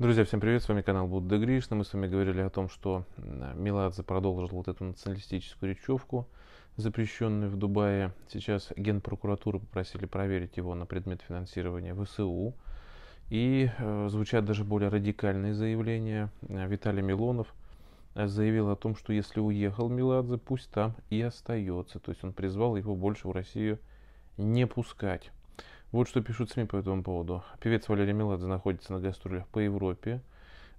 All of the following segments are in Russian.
Друзья, всем привет, с вами канал Будда Гришна. Мы с вами говорили о том, что э, Меладзе продолжил вот эту националистическую речевку, запрещенную в Дубае. Сейчас Генпрокуратура попросили проверить его на предмет финансирования ВСУ. И э, звучат даже более радикальные заявления. Э, Виталий Милонов э, заявил о том, что если уехал Меладзе, пусть там и остается. То есть он призвал его больше в Россию не пускать. Вот что пишут СМИ по этому поводу. Певец Валерий Меладзе находится на гастролях по Европе.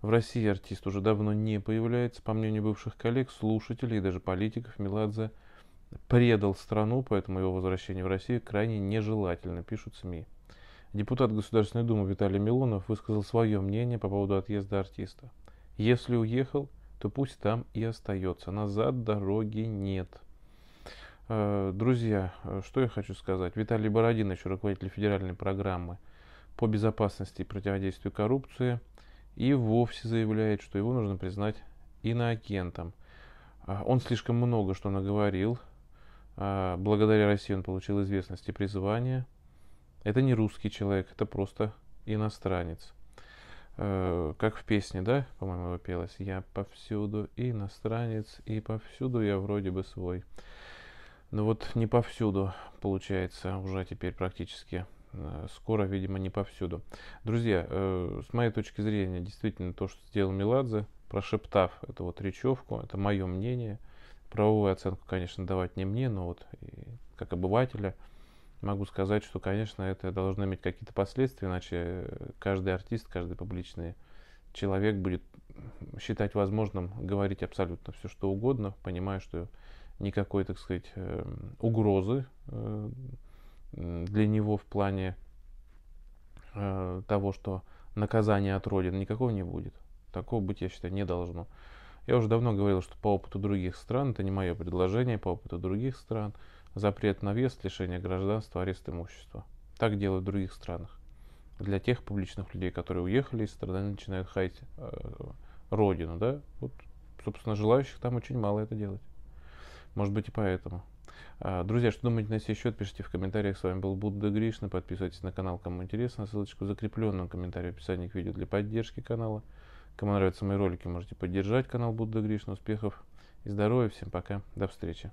В России артист уже давно не появляется. По мнению бывших коллег, слушателей и даже политиков, Меладзе предал страну, поэтому его возвращение в Россию крайне нежелательно, пишут СМИ. Депутат Государственной Думы Виталий Милонов высказал свое мнение по поводу отъезда артиста. Если уехал, то пусть там и остается. Назад дороги нет. Э, друзья, э, что я хочу сказать. Виталий Бородинович, руководитель федеральной программы по безопасности и противодействию коррупции, и вовсе заявляет, что его нужно признать иноагентом. Э, он слишком много что наговорил. Благодаря России он получил известность и призвание. Это не русский человек, это просто иностранец. Как в песне, да, по-моему, пелось «Я повсюду иностранец, и повсюду я вроде бы свой». Ну вот не повсюду получается уже теперь практически. Э, скоро, видимо, не повсюду. Друзья, э, с моей точки зрения, действительно, то, что сделал Меладзе, прошептав эту вот речевку, это мое мнение. Правовую оценку, конечно, давать не мне, но вот как обывателя могу сказать, что, конечно, это должно иметь какие-то последствия, иначе каждый артист, каждый публичный человек будет считать возможным говорить абсолютно все, что угодно, понимая, что никакой, так сказать, эм, угрозы э, для него в плане э, того, что наказание от Родины никакого не будет. Такого быть, я считаю, не должно. Я уже давно говорил, что по опыту других стран, это не мое предложение, по опыту других стран, запрет на въезд, лишение гражданства, арест имущества. Так делают в других странах. Для тех публичных людей, которые уехали из страны, начинают хаять э, родину, да? Вот, собственно, желающих там очень мало это делать. Может быть и поэтому. А, друзья, что думаете на сей счет, пишите в комментариях. С вами был Будда Гришна. Подписывайтесь на канал, кому интересно. Ссылочку в закрепленном комментарии в описании к видео для поддержки канала. Кому нравятся мои ролики, можете поддержать канал Будда Гришна. Успехов и здоровья. Всем пока. До встречи.